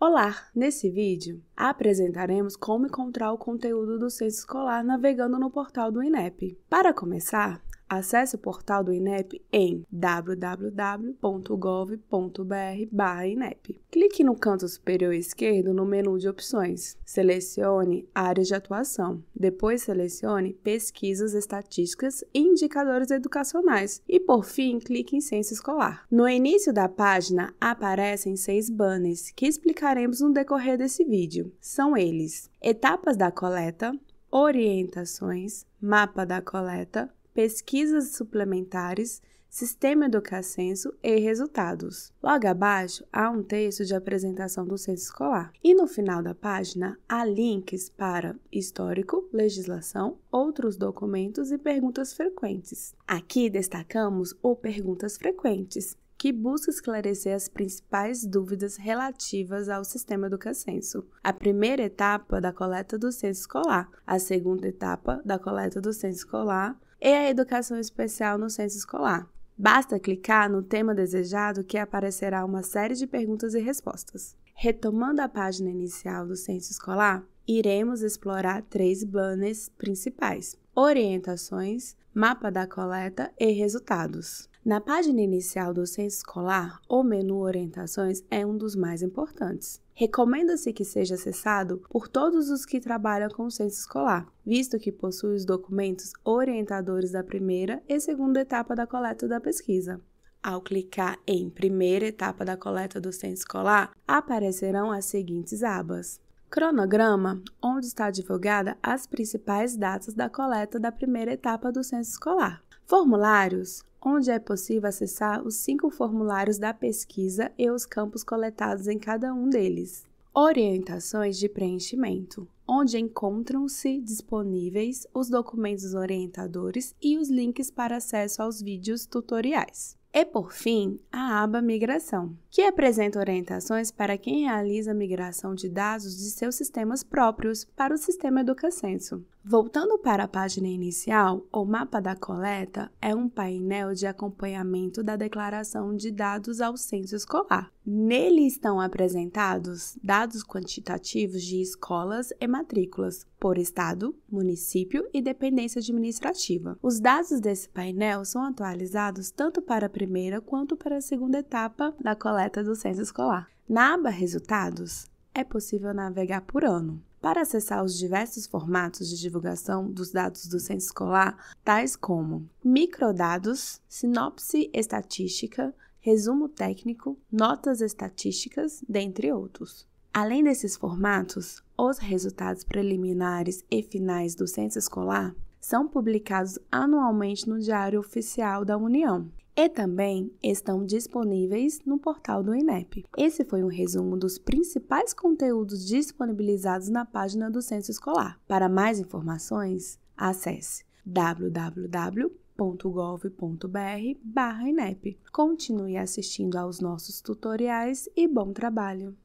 Olá! Nesse vídeo, apresentaremos como encontrar o conteúdo do censo escolar navegando no portal do INEP. Para começar, Acesse o portal do INEP em www.gov.br/inep. Clique no canto superior esquerdo no menu de opções. Selecione áreas de atuação. Depois selecione pesquisas estatísticas e indicadores educacionais e por fim clique em ciência escolar. No início da página aparecem seis banners que explicaremos no decorrer desse vídeo. São eles: etapas da coleta, orientações, mapa da coleta, pesquisas suplementares, sistema educacenso e resultados. Logo abaixo há um texto de apresentação do centro escolar e no final da página há links para histórico, legislação, outros documentos e perguntas frequentes. Aqui destacamos o perguntas frequentes, que busca esclarecer as principais dúvidas relativas ao sistema do censo. A primeira etapa da coleta do censo escolar, a segunda etapa da coleta do censo escolar e é a educação especial no censo escolar. Basta clicar no tema desejado que aparecerá uma série de perguntas e respostas. Retomando a página inicial do censo escolar, iremos explorar três banners principais: orientações, mapa da coleta e resultados. Na página inicial do centro escolar, o menu Orientações é um dos mais importantes. Recomenda-se que seja acessado por todos os que trabalham com o centro escolar, visto que possui os documentos orientadores da primeira e segunda etapa da coleta da pesquisa. Ao clicar em Primeira etapa da coleta do centro escolar, aparecerão as seguintes abas: Cronograma, onde está divulgada as principais datas da coleta da primeira etapa do censo escolar. Formulários, onde é possível acessar os cinco formulários da pesquisa e os campos coletados em cada um deles. Orientações de preenchimento, onde encontram-se disponíveis os documentos orientadores e os links para acesso aos vídeos tutoriais. E por fim, a aba Migração, que apresenta orientações para quem realiza a migração de dados de seus sistemas próprios para o sistema EducaCenso. Voltando para a página inicial, o mapa da coleta é um painel de acompanhamento da declaração de dados ao censo escolar. Nele estão apresentados dados quantitativos de escolas e matrículas por estado, município e dependência administrativa. Os dados desse painel são atualizados tanto para a primeira quanto para a segunda etapa da coleta do censo escolar. Na aba Resultados, é possível navegar por ano para acessar os diversos formatos de divulgação dos dados do censo escolar, tais como microdados, sinopse estatística, resumo técnico, notas estatísticas, dentre outros. Além desses formatos, os resultados preliminares e finais do censo escolar são publicados anualmente no Diário Oficial da União e também estão disponíveis no portal do INEP. Esse foi um resumo dos principais conteúdos disponibilizados na página do Censo Escolar. Para mais informações, acesse www.gov.br/inep. Continue assistindo aos nossos tutoriais e bom trabalho!